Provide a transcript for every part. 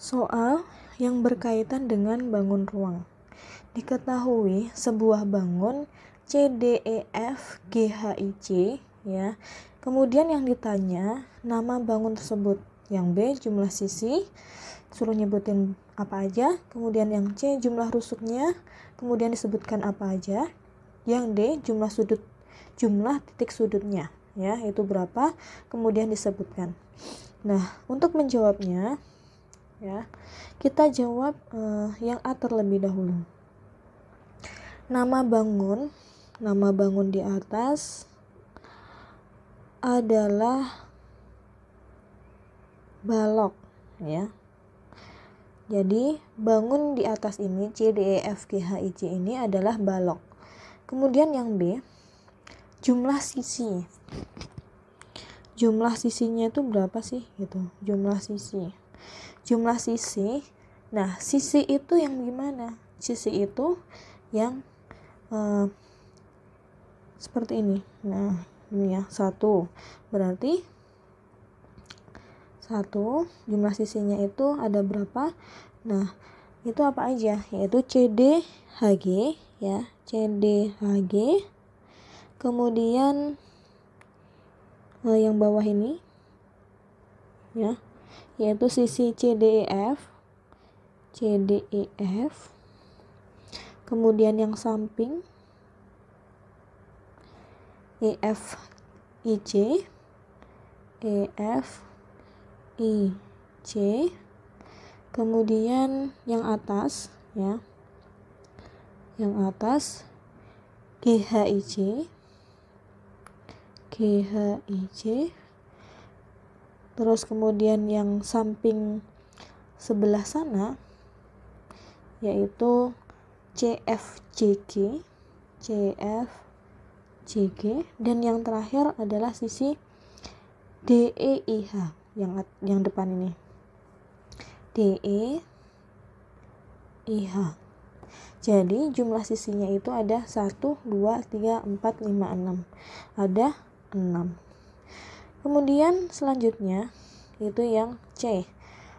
Soal yang berkaitan dengan bangun ruang. Diketahui sebuah bangun CDEFGHIC e ya. Kemudian yang ditanya nama bangun tersebut. Yang B jumlah sisi, suruh nyebutin apa aja, kemudian yang C jumlah rusuknya, kemudian disebutkan apa aja. Yang D jumlah sudut jumlah titik sudutnya ya, itu berapa, kemudian disebutkan. Nah, untuk menjawabnya ya. Kita jawab uh, yang A terlebih dahulu. Nama bangun, nama bangun di atas adalah balok ya. Jadi bangun di atas ini C D E F G H I J ini adalah balok. Kemudian yang B jumlah sisi. Jumlah sisinya itu berapa sih gitu? Jumlah sisi jumlah sisi nah sisi itu yang gimana sisi itu yang uh, seperti ini nah ini ya satu berarti satu jumlah sisinya itu ada berapa nah itu apa aja yaitu CD HG ya CD HG kemudian eh, yang bawah ini ya yaitu sisi CDEF CDEF kemudian yang samping EF IC e kemudian yang atas ya yang atas GHIC GHIC terus kemudian yang samping sebelah sana yaitu CFJG CFJG dan yang terakhir adalah sisi DEIH yang yang depan ini DE IH jadi jumlah sisinya itu ada 1, 2, 3, 4, 5, 6 ada 6 Kemudian selanjutnya itu yang C.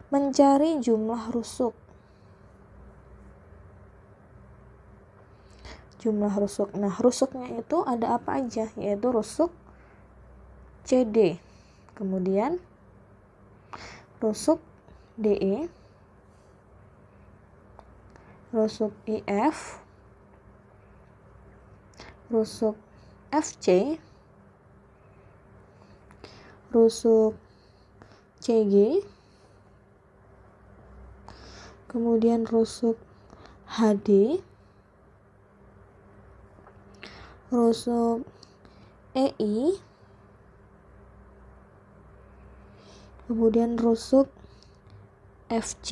Mencari jumlah rusuk. Jumlah rusuk. Nah, rusuknya itu ada apa aja? Yaitu rusuk CD. Kemudian rusuk DE. Rusuk IF. Rusuk FC rusuk CG kemudian rusuk HD rusuk EI kemudian rusuk FJ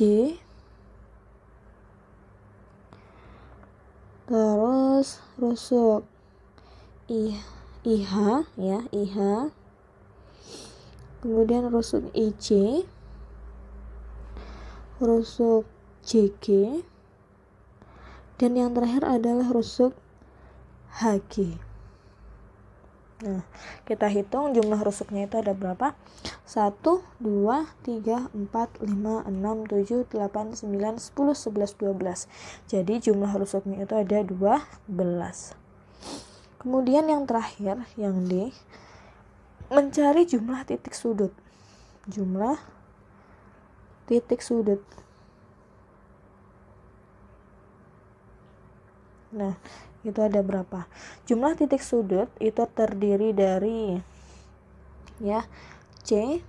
terus rusuk I, IH ya IH kemudian rusuk EC rusuk JG dan yang terakhir adalah rusuk HG Nah, kita hitung jumlah rusuknya itu ada berapa? 1, 2, 3, 4, 5, 6, 7, 8, 9, 10, 11, 12. Jadi jumlah rusuknya itu ada 12. Kemudian yang terakhir, yang D, mencari jumlah titik sudut jumlah titik sudut nah itu ada berapa jumlah titik sudut itu terdiri dari ya C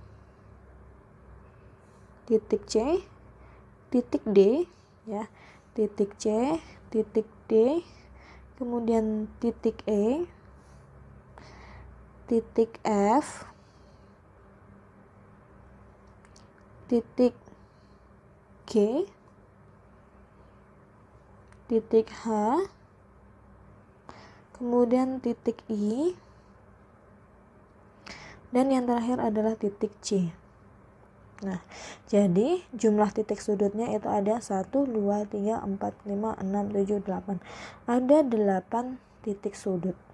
titik C titik D ya titik C titik D kemudian titik E titik F titik G titik H kemudian titik I dan yang terakhir adalah titik C Nah, jadi jumlah titik sudutnya itu ada 1, 2, 3, 4, 5, 6, 7, 8. Ada 8 titik sudut.